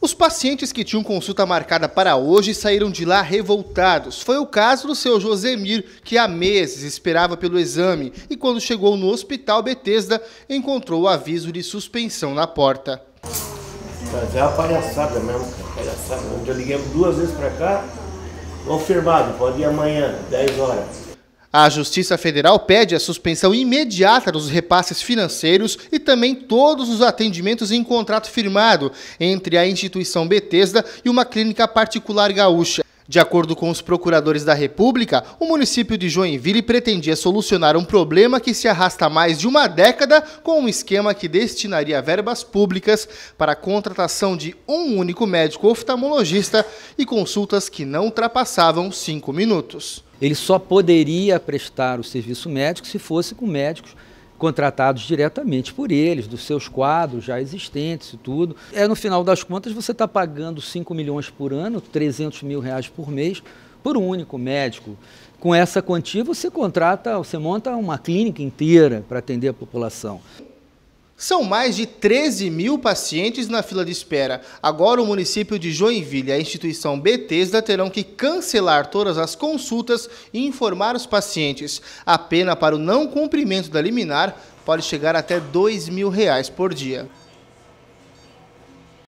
Os pacientes que tinham consulta marcada para hoje saíram de lá revoltados. Foi o caso do seu Josemir, que há meses esperava pelo exame e quando chegou no Hospital Betesda, encontrou o aviso de suspensão na porta. Mas é uma palhaçada mesmo, palhaçada. Eu liguei duas vezes para cá, confirmado, pode ir amanhã, 10 horas. A Justiça Federal pede a suspensão imediata dos repasses financeiros e também todos os atendimentos em contrato firmado entre a instituição Betesda e uma clínica particular gaúcha. De acordo com os procuradores da República, o município de Joinville pretendia solucionar um problema que se arrasta há mais de uma década com um esquema que destinaria verbas públicas para a contratação de um único médico oftalmologista e consultas que não ultrapassavam cinco minutos. Ele só poderia prestar o serviço médico se fosse com médicos contratados diretamente por eles, dos seus quadros já existentes e tudo. É, no final das contas, você está pagando 5 milhões por ano, 300 mil reais por mês, por um único médico. Com essa quantia, você contrata, você monta uma clínica inteira para atender a população. São mais de 13 mil pacientes na fila de espera. Agora, o município de Joinville e a instituição Bethesda terão que cancelar todas as consultas e informar os pacientes. A pena para o não cumprimento da liminar pode chegar até R$ 2 mil reais por dia.